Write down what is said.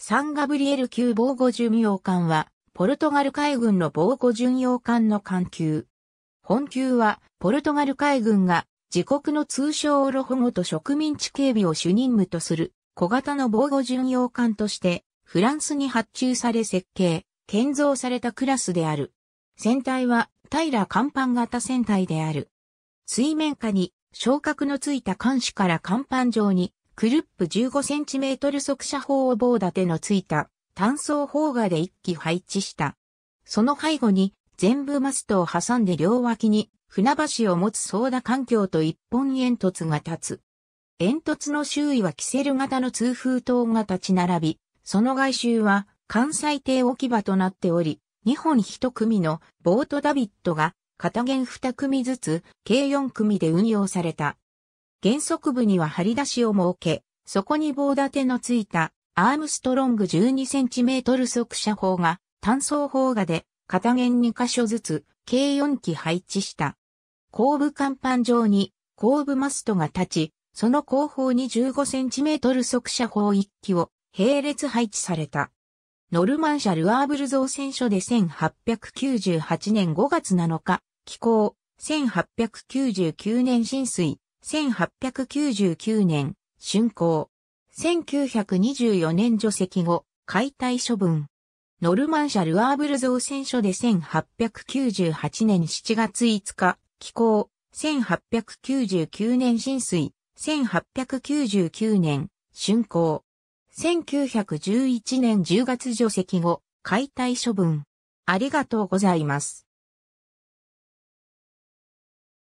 サンガブリエル級防護巡洋艦は、ポルトガル海軍の防護巡洋艦の艦級。本級は、ポルトガル海軍が、自国の通称オロ保護と植民地警備を主任務とする、小型の防護巡洋艦として、フランスに発注され設計、建造されたクラスである。船体は、平甲板型船体である。水面下に、昇格のついた艦首から甲板上に、クルップ 15cm 速射砲を棒立てのついた単装砲画で一機配置した。その背後に全部マストを挟んで両脇に船橋を持つソーダ環境と一本煙突が立つ。煙突の周囲はキセル型の通風塔が立ち並び、その外周は関西艇置き場となっており、日本一組のボートダビットが片弦二組ずつ計四組で運用された。原則部には張り出しを設け、そこに棒立てのついたアームストロング 12cm 速射砲が単装砲画で片弦2箇所ずつ計4機配置した。後部甲板上に後部マストが立ち、その後方に 15cm 速射砲1機を並列配置された。ノルマンシャルアーブル造船所で1898年5月7日、寄港、1899年浸水、1899年、竣工。1924年除籍後、解体処分。ノルマンシャルアーブル造船所で1898年7月5日、寄港。1899年浸水。1899年、竣工。1911年10月除籍後、解体処分。ありがとうございます。